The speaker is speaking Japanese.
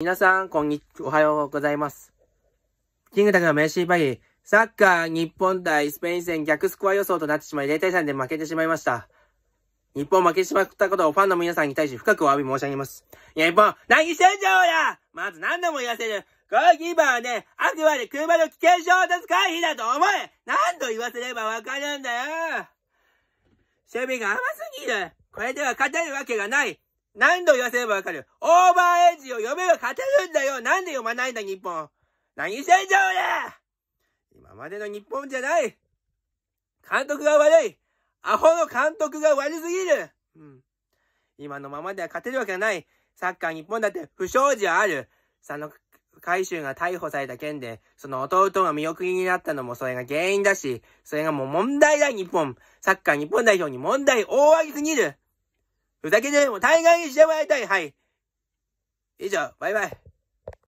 皆さん、こんにちは。おはようございます。キングタクの名シーバギー、サッカー日本対スペイン戦逆スコア予想となってしまい0対3で負けてしまいました。日本負けてしまったことをファンの皆さんに対し深くお詫び申し上げます。いや、日本、何してんじゃおやまず何度も言わせる。ゴーキーパーはね、あくまで車の危険衝を出す回避だと思え何度言わせればわかるんだよ守備が甘すぎるこれでは勝てるわけがない何度言わせればわかるオーバーエイジを嫁ば勝てるんだよなんで読まないんだ、日本何してんじゃ俺今までの日本じゃない監督が悪いアホの監督が悪すぎるうん。今のままでは勝てるわけがない。サッカー日本だって不祥事はある。佐野海舟が逮捕された件で、その弟が見送りになったのもそれが原因だし、それがもう問題だ、日本。サッカー日本代表に問題大ありすぎる。ふざけても大概にしてもらいたい。はい。以上、バイバイ。